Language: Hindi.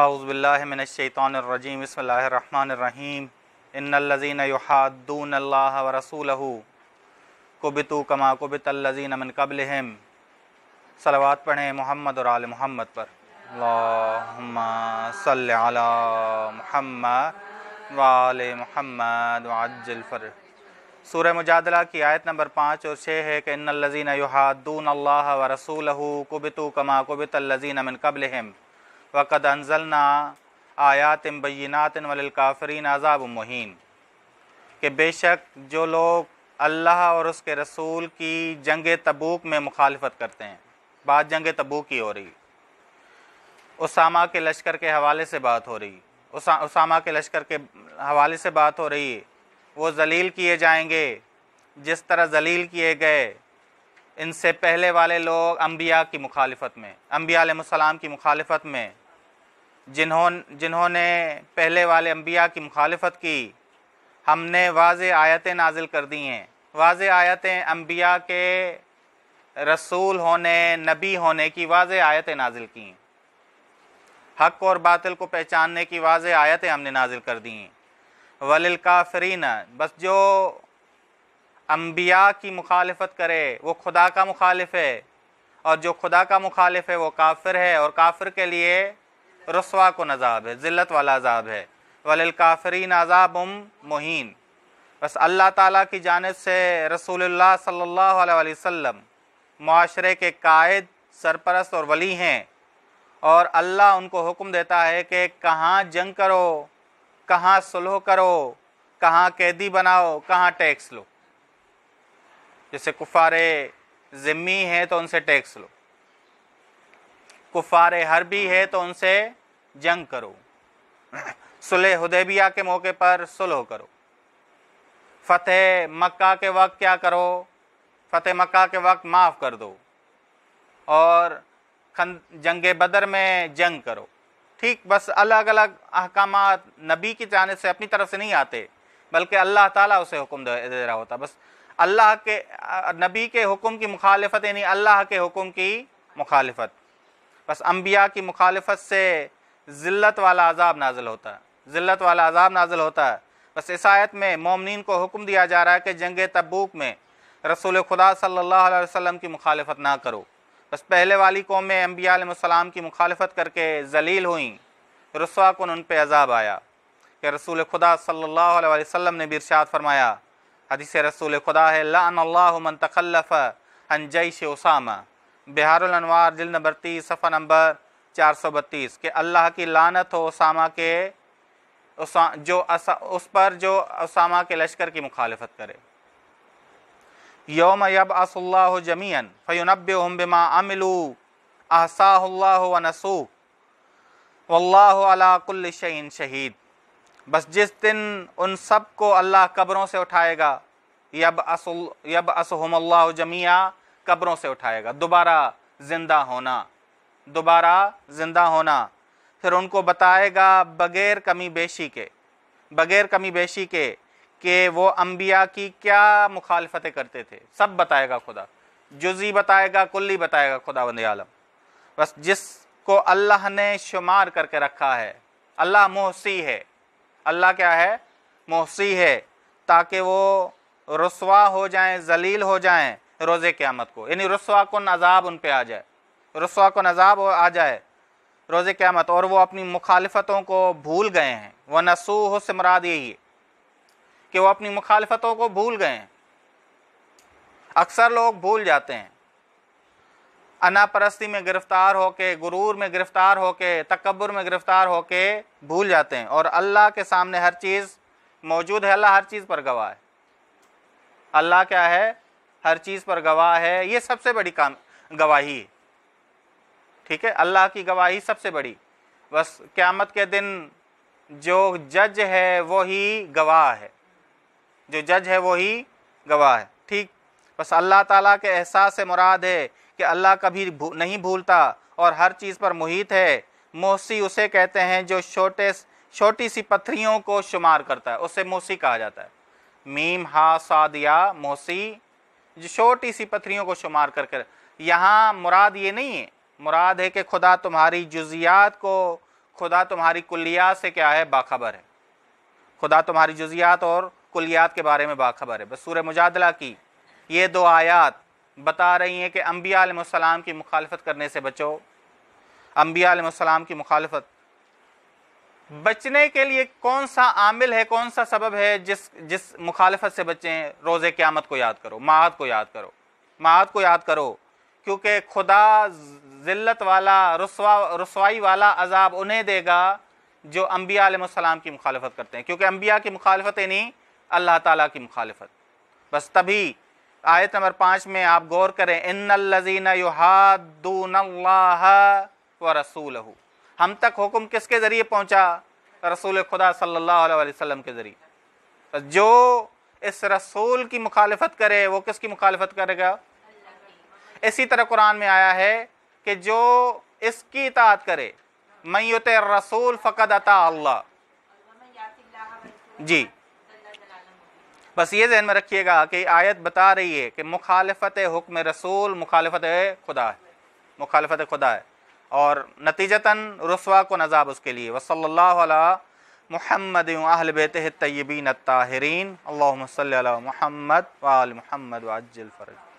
अज़बिल्लिमिनशैतरजीम बसमीम युहादून अल्लाह व रसूल कुबितु कमा कुबितल्लज़ीन मिन कबलहम सलवात पढ़ें मोहम्मद और आल मोहम्मद पर सल महमद वाल महमद वाजलफर सूर मुजादला की आयत नंबर पाँच और छः है कि युहादून अल्लाह व रसूल कुबितु कमा कुबितल्लज़ीन मिन कबलहम वक़द अनजलना आयात वल काफ़रीन आज़ाब महीन के बेशक जो लोग अल्लाह और उसके रसूल की जंग तबूक में मुखालफत करते हैं बात जंग तबूक की हो रही उसामा के लश्कर के हवाले से बात हो रही उसा, उसामा के लश्कर के हवाले से बात हो रही वो जलील किए जाएंगे जिस तरह जलील किए गए इनसे पहले वाले लोग अम्बिया की मुखालफत में अम्बिया की मुखालफत में जिन्हों जिन्होंने पहले वाले अम्बिया की मुखालफत की हमने वाज आयतें नाजिल कर दी हैं वाज आयतें अम्बिया के रसूल होने नबी होने की वाज आयतें नाजिल की हक और बातिल को पहचानने की वाज आयतें हमने नाजिल कर दी हैं वलिल काफरीन बस जो अम्बिया की मुखालफत करे वो खुदा का मुखालिफ है और जो खुदा का मुखालिफ है वो काफिर है और काफिर के लिए रसवा को नजाब है ज़िल्त वाला अजाब है वलकाफरीन अजाब उम मुहिन बस अल्लाह ताला की जानब से रसूलुल्लाह सल्लल्लाहु अलैहि वसल्लम माशरे के कायद सरपरस्त और वली हैं और अल्लाह उनको हुक्म देता है कि कहाँ जंग करो कहाँ सुलह करो कहाँ कैदी बनाओ कहाँ टैक्स लो जैसे कुफारे ज़िम्मी हैं तो उनसे टैक्स लो कुफार हर भी है तो उनसे जंग करो सुलह हदेबिया के मौके पर सुलह करो फतेह मक्का के वक्त क्या करो फतेह मक्का के वक्त माफ़ कर दो और जंग बदर में जंग करो ठीक बस अलग अलग अहकाम नबी की जानब से अपनी तरफ से नहीं आते बल्कि अल्लाह ताला उसे हुक्म दे रहा होता बस अल्लाह के नबी के हुक्म की मुखालफत यानी अल्लाह के हुक्म की मुखालफत बस अम्बिया की मुखालफत से ज़िल्त वाला अजाब नाजिल होता है ज़िलत वाला अजाब नाजिल होता है बस इसायत में मोमिन को हुक्म दिया जा रहा है कि जंग तबूक में रसूल खुदा सल्लल्लाहु अलैहि वसल्लम की मुखालफत ना करो बस पहले वाली कौम में अम्बियाम की मुखालफत करके जलील हुई रसवा कन उन पर अजाब आया कि रसूल खुदा सल्लल्लाहु अलैहि वसल्लम ने बिरशात फरमाया हदीस रसूल खुदा है लान मन अन जैश उसामा बिहार जिल नंबर तीस सफ़ा नंबर चार सौ बत्तीस के अल्लाह की लानत हो उसामा के उसा, जो असा, उस पर जो उसामा के लश्कर की मुखालफत करे योम यब असल्ला जमीन फ़ैनब बिमा अमिलू अहसाह नसू वल्लाशन शहीद बस जिस दिन उन सब को अल्लाह कब्रों से उठाएगा यब असल यब असहमल्ला जमिया कब्रों से उठाएगा दोबारा जिंदा होना दोबारा जिंदा होना फिर उनको बताएगा बगैर कमी बेशी के बगैर कमी बेशी के कि वो अम्बिया की क्या मुखालफतें करते थे सब बताएगा खुदा जुजी बताएगा कुल्ली बताएगा खुदा वंद आलम बस जिसको अल्लाह ने शुमार करके रखा है अल्लाह मोहसी है अल्लाह क्या है मोहसी है ताकि वो रसवा हो जाएं जलील हो जाएं रोज़ क़्यामत को यानी रसवा को अजाब उन पर आ जाए रसवा को अजाब आ जाए रोज़ क़्यामत और वो अपनी मुखालफतों को भूल गए हैं वह नसूह से मराद यही है कि वह अपनी मुखालफतों को भूल गए हैं अक्सर लोग भूल जाते हैं अना परस्ती में गिरफ़्तार होके गुरूर में गिरफ़्तार होके तकबर में गिरफ़्तार होके भूल जाते हैं और अल्लाह के सामने हर चीज़ मौजूद है अल्लाह हर चीज़ पर गवाह है अल्लाह क्या है हर चीज़ पर गवाह है ये सबसे बड़ी काम गवाही ठीक है अल्लाह की गवाही सबसे बड़ी बस क़्यामत के दिन जो जज है वो ही गवाह है जो जज है वो ही गवाह है ठीक बस अल्लाह ताला के एहसास से मुराद है कि अल्लाह कभी भू, नहीं भूलता और हर चीज़ पर मुहित है मोसी उसे कहते हैं जो छोटे छोटी सी पत्थरियों को शुमार करता है उसे मोसी कहा जाता है मीम हा सादिया मोसी जो छोटी सी पथरियों को शुमार कर कर यहाँ मुराद ये नहीं है मुराद है कि खुदा तुम्हारी जुजियात को खुदा तुम्हारी कुलियात से क्या है बाखबर है खुदा तुम्हारी जुजियात और कुलियात के बारे में बाखबर है बसूर मुजादला की ये दो आयात बता रही हैं कि अम्बिया की मुखालफत करने से बचो अम्बिया की मुखालफत बचने के लिए कौन सा आमिल है कौन सा सबब है जिस जिस मुखालफत से बचें रोज़ क़्यामत को याद करो माहद को याद करो माद को याद करो क्योंकि खुदा ज़िल्लत वाला रसवा रसवाई वाला अजाब उन्हें देगा जो अम्बिया आलम की मुखालफत करते हैं क्योंकि अम्बिया की मुखालफत नहीं अल्लाह ताली की मुखालफत बस तभी आयत नंबर पाँच में आप गौर करें इन लजीना युहादून व रसूल हम तक हुक्म किसके ज़रिए पहुंचा रसूल खुदा सल्लल्लाहु अलैहि वसल्लम के ज़रिए तो जो इस रसूल की मुखालफत करे वो किसकी मुखालफत करेगा इसी तरह कुरान में आया है कि जो इसकी इतात करे मैत रसूल फ़कद अता अल्लाह जी बस ये जहन में रखिएगा कि आयत बता रही है कि मुखालफत हुक्म रसूल मुखालफत खुदा है मुखालफत खुदा है और नतीजतन रसवा को नज़ाब उसके लिए वसल महमद अहल बेत तयबीन ताहरीन अल्लाम महमद वाल महमद वाजल फ़र्ज़